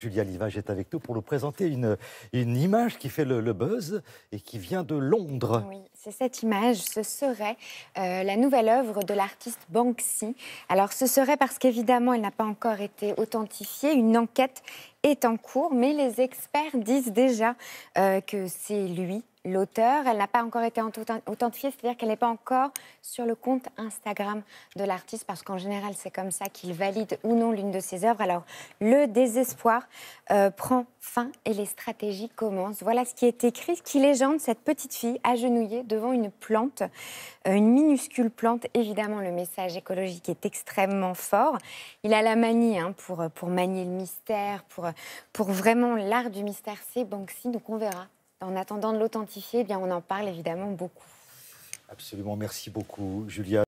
Julia Livage est avec nous pour nous présenter une, image qui fait le, buzz et qui vient de Londres. Oui, c'est cette image. Ce serait euh, la nouvelle œuvre de l'artiste Banksy. Alors, ce serait parce qu'évidemment, elle n'a pas encore été authentifiée. Une enquête est en cours, mais les experts disent déjà euh, que c'est lui l'auteur. Elle n'a pas encore été authentifiée, c'est-à-dire qu'elle n'est pas encore sur le compte Instagram de l'artiste, parce qu'en général, c'est comme ça qu'il valide ou non l'une de ses œuvres. Alors, le désespoir euh, prend fin et les stratégies commencent. Voilà ce qui est écrit, ce qui légende cette petite fille agenouillée devant une plante, euh, une minuscule plante. Évidemment, le message écologique est extrêmement fort. Il a la manie hein, pour, pour manier le mystère, pour, pour vraiment l'art du mystère. C'est Banksy, donc on verra en attendant de l'authentifier, eh bien, on en parle évidemment beaucoup. Absolument, merci beaucoup, Julia.